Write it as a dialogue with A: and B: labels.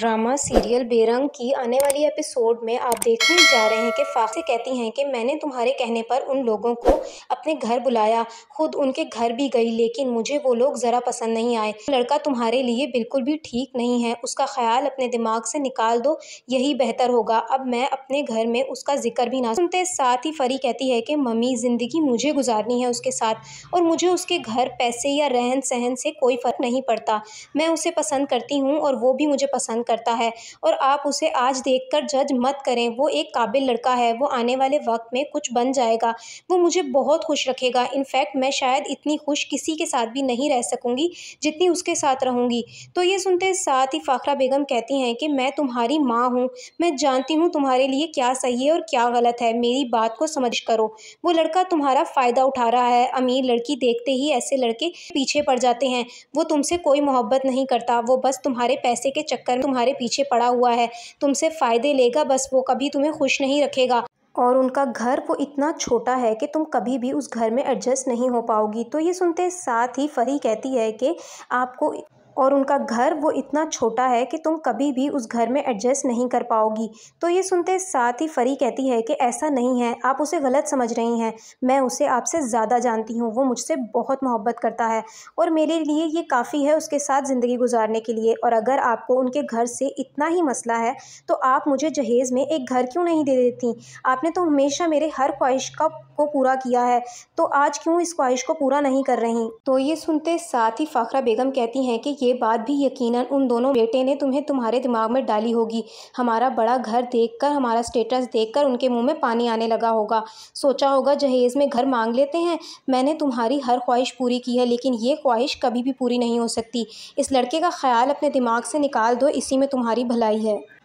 A: drama serial बेरंग की आने वाली एपिसोड में आप देखने जा रहे हैं कि फाक्से कहती हैं कि मैंने तुम्हारे कहने पर उन लोगों को अपने घर बुलाया खुद उनके घर भी गई लेकिन मुझे वो लोग ज़रा पसंद नहीं आए लड़का तुम्हारे लिए बिल्कुल भी ठीक नहीं है उसका ख्याल अपने दिमाग से निकाल दो यही बेहतर होगा अब मैं अपने घर में उसका जिक्र भी ना सुनते साथ ही फरी कहती है कि मम्मी ज़िंदगी मुझे गुजारनी है उसके साथ और मुझे उसके घर पैसे या रहन सहन से कोई फ़र्क नहीं पड़ता मैं उसे पसंद करती हूँ और वो भी मुझे पसंद पसंद करता है और आप उसे आज देखकर जज मत करें वो एक काबिल लड़का है वो आने वाले वक्त में कुछ बन जाएगा वो मुझे बहुत खुश रखेगा इनफैक्ट मैं शायद इतनी खुश किसी के साथ भी नहीं रह सकूँगी जितनी उसके साथ रहूँगी तो ये सुनते साथ ही फ़ाखरा बेगम कहती हैं कि मैं तुम्हारी माँ हूँ मैं जानती हूँ तुम्हारे लिए क्या सही है और क्या गलत है मेरी बात को समझ करो वो लड़का तुम्हारा फ़ायदा उठा रहा है अमीर लड़की देखते ही ऐसे लड़के पीछे पड़ जाते हैं वो तुमसे कोई मोहब्बत नहीं करता वो बस तुम्हारे पैसे के चक्कर में तुम्हारे पीछे पड़ा हुआ है तुमसे फ़ायदे लेगा बस वो कभी तुम्हें खुश नहीं रखेगा और उनका घर वो इतना छोटा है कि तुम कभी भी उस घर में एडजस्ट नहीं हो पाओगी तो ये सुनते साथ ही फरी कहती है कि आपको और उनका घर वो इतना छोटा है कि तुम कभी भी उस घर में एडजस्ट नहीं कर पाओगी तो ये सुनते साथ ही फ़री कहती है कि ऐसा नहीं है आप उसे गलत समझ रही हैं मैं उसे आपसे ज़्यादा जानती हूँ वो मुझसे बहुत मोहब्बत करता है और मेरे लिए ये काफ़ी है उसके साथ ज़िंदगी गुजारने के लिए और अगर आपको उनके घर से इतना ही मसला है तो आप मुझे जहेज़ में एक घर क्यों नहीं दे देती आपने तो हमेशा मेरे हर ख्वाहिश का को पूरा किया है तो आज क्यों इस ख्वाहिश को पूरा नहीं कर रही तो ये सुनते साथ ही फाखरा बेगम कहती हैं कि ये बात भी यकीन उन दोनों बेटे ने तुम्हें तुम्हारे दिमाग में डाली होगी हमारा बड़ा घर देख हमारा स्टेटस देख उनके मुँह में पानी आने लगा होगा सोचा होगा जहेज़ में घर मांग लेते हैं मैंने तुम्हारी हर ख्वाहिश पूरी की है लेकिन ये ख्वाहिश कभी भी पूरी नहीं हो सकती इस लड़के का ख्याल अपने दिमाग से निकाल दो इसी में तुम्हारी भलाई है